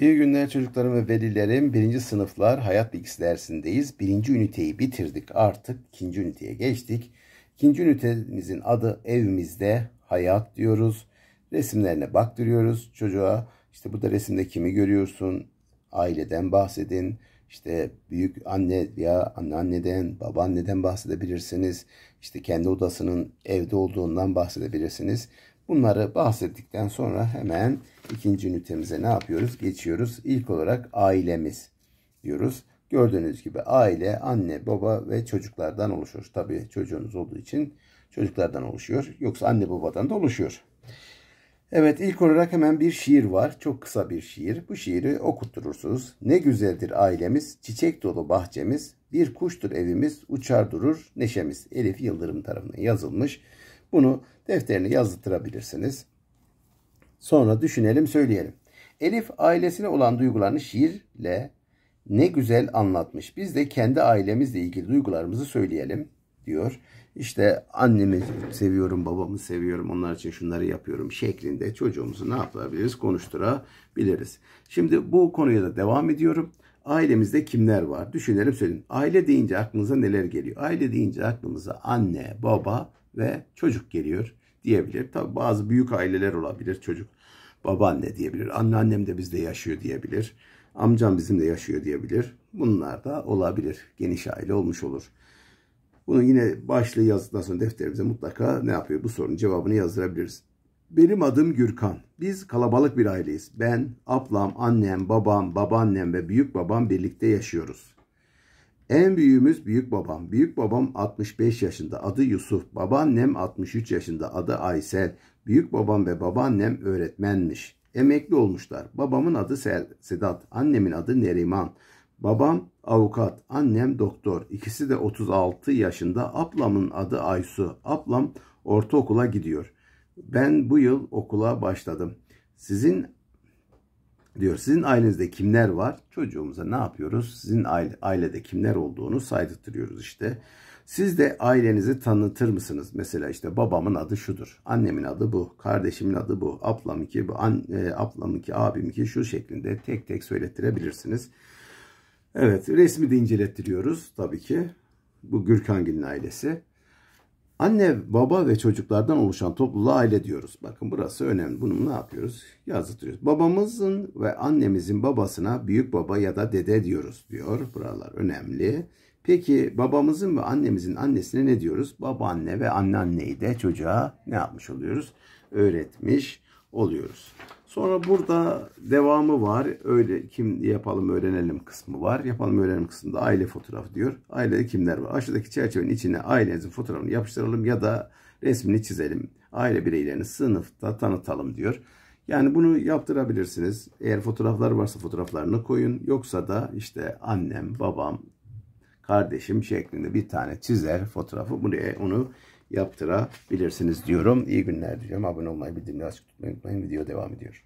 İyi günler çocuklarım ve velilerim. Birinci sınıflar hayat bilgisi dersindeyiz. Birinci üniteyi bitirdik artık. ikinci üniteye geçtik. İkinci ünitemizin adı evimizde hayat diyoruz. Resimlerine baktırıyoruz çocuğa. İşte burada resimde kimi görüyorsun? Aileden bahsedin. İşte büyük anne veya anneanneden, babaanneden bahsedebilirsiniz. İşte kendi odasının evde olduğundan bahsedebilirsiniz. Bunları bahsettikten sonra hemen ikinci ünitemize ne yapıyoruz? Geçiyoruz. İlk olarak ailemiz diyoruz. Gördüğünüz gibi aile, anne, baba ve çocuklardan oluşuyor. Tabii çocuğunuz olduğu için çocuklardan oluşuyor. Yoksa anne babadan da oluşuyor. Evet ilk olarak hemen bir şiir var. Çok kısa bir şiir. Bu şiiri okutturursunuz. Ne güzeldir ailemiz, çiçek dolu bahçemiz, bir kuştur evimiz, uçar durur neşemiz. Elif Yıldırım tarafından yazılmış. Bunu defterine yazdırabilirsiniz. Sonra düşünelim söyleyelim. Elif ailesine olan duygularını şiirle ne güzel anlatmış. Biz de kendi ailemizle ilgili duygularımızı söyleyelim diyor. İşte annemi seviyorum, babamı seviyorum, onlar için şunları yapıyorum şeklinde çocuğumuzu ne yapabiliriz? Konuşturabiliriz. Şimdi bu konuya da devam ediyorum. Ailemizde kimler var? Düşünelim söyleyin. Aile deyince aklınıza neler geliyor? Aile deyince aklımıza anne, baba ve çocuk geliyor diyebilir. Tabi bazı büyük aileler olabilir. Çocuk babaanne diyebilir. Anneannem de bizde yaşıyor diyebilir. Amcam bizimle yaşıyor diyebilir. Bunlar da olabilir. Geniş aile olmuş olur. Bunu yine başlığı yazdıktan sonra defterimize mutlaka ne yapıyor? Bu sorunun cevabını yazdırabiliriz. Benim adım Gürkan. Biz kalabalık bir aileyiz. Ben, ablam, annem, babam, babaannem ve büyük babam birlikte yaşıyoruz. En büyüğümüz büyük babam. Büyük babam 65 yaşında. Adı Yusuf. Babaannem 63 yaşında. Adı Aysel. Büyük babam ve babaannem öğretmenmiş. Emekli olmuşlar. Babamın adı Sedat. Annemin adı Neriman. Babam avukat, annem doktor. İkisi de 36 yaşında. Ablamın adı Aysu. Ablam ortaokula gidiyor. Ben bu yıl okula başladım. Sizin diyor sizin ailenizde kimler var? Çocuğumuza ne yapıyoruz? Sizin aile, ailede kimler olduğunu saydırtıyoruz işte. Siz de ailenizi tanıtır mısınız? Mesela işte babamın adı şudur. Annemin adı bu. Kardeşimin adı bu. Ablamınki, bu an, e, ablamınki, abiminki şu şeklinde tek tek söylettirebilirsiniz. Evet resmi de incelettiriyoruz tabii ki. Bu Gürkangil'in ailesi. Anne, baba ve çocuklardan oluşan topluluğa aile diyoruz. Bakın burası önemli. Bunu ne yapıyoruz? Yazdırıyoruz. Babamızın ve annemizin babasına büyük baba ya da dede diyoruz diyor. Buralar önemli. Peki babamızın ve annemizin annesine ne diyoruz? Babaanne ve anneanneyi de çocuğa ne yapmış oluyoruz? Öğretmiş oluyoruz. Sonra burada devamı var. Öyle kim yapalım öğrenelim kısmı var. Yapalım öğrenelim kısmında aile fotoğrafı diyor. Ailede kimler var? Aşağıdaki çerçevenin içine ailenizin fotoğrafını yapıştıralım ya da resmini çizelim. Aile bireylerini sınıfta tanıtalım diyor. Yani bunu yaptırabilirsiniz. Eğer fotoğraflar varsa fotoğraflarını koyun. Yoksa da işte annem, babam, kardeşim şeklinde bir tane çizer fotoğrafı buraya onu yaptırabilirsiniz diyorum. İyi günler diyorum. Abone olmayı, bildirimleri açık tutmayı unutmayın. Video devam ediyor.